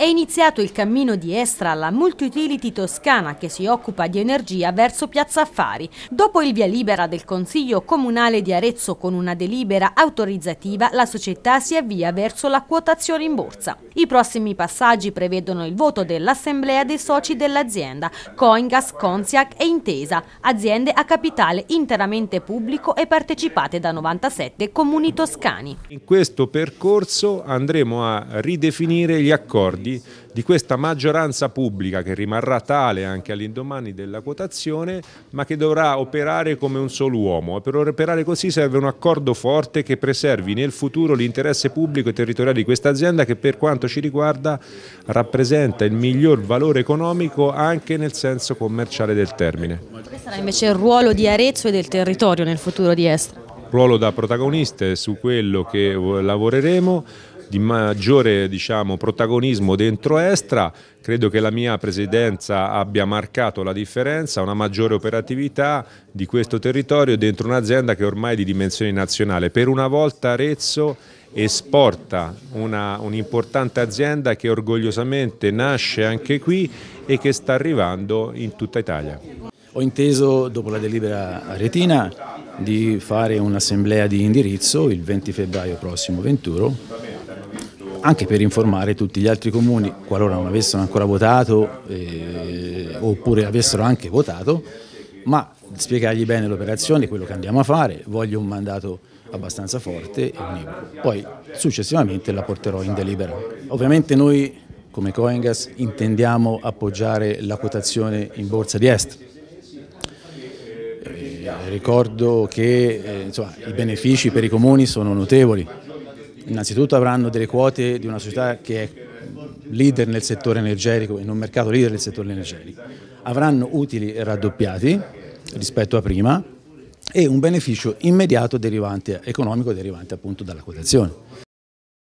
È iniziato il cammino di Estra alla multiutility toscana che si occupa di energia verso Piazza Affari. Dopo il via libera del Consiglio Comunale di Arezzo con una delibera autorizzativa, la società si avvia verso la quotazione in borsa. I prossimi passaggi prevedono il voto dell'assemblea dei soci dell'azienda, Coingas, Consiac e Intesa, aziende a capitale interamente pubblico e partecipate da 97 comuni toscani. In questo percorso andremo a ridefinire gli accordi quindi di questa maggioranza pubblica che rimarrà tale anche all'indomani della quotazione, ma che dovrà operare come un solo uomo. E per operare così serve un accordo forte che preservi nel futuro l'interesse pubblico e territoriale di questa azienda che per quanto ci riguarda rappresenta il miglior valore economico anche nel senso commerciale del termine. Quale sarà invece il ruolo di Arezzo e del territorio nel futuro di Estra? ruolo da protagoniste su quello che lavoreremo di maggiore diciamo, protagonismo dentro Estra, credo che la mia presidenza abbia marcato la differenza, una maggiore operatività di questo territorio dentro un'azienda che ormai è di dimensione nazionale. Per una volta Arezzo esporta un'importante un azienda che orgogliosamente nasce anche qui e che sta arrivando in tutta Italia. Ho inteso, dopo la delibera aretina, di fare un'assemblea di indirizzo il 20 febbraio prossimo, 21, anche per informare tutti gli altri comuni, qualora non avessero ancora votato eh, oppure avessero anche votato, ma spiegargli bene l'operazione, quello che andiamo a fare, voglio un mandato abbastanza forte e univoco. Poi successivamente la porterò in delibera. Ovviamente noi come Coengas intendiamo appoggiare la quotazione in borsa di Est. Eh, ricordo che eh, insomma, i benefici per i comuni sono notevoli, innanzitutto avranno delle quote di una società che è leader nel settore energetico, in un mercato leader nel settore energetico, avranno utili raddoppiati rispetto a prima e un beneficio immediato derivante, economico derivante appunto dalla quotazione.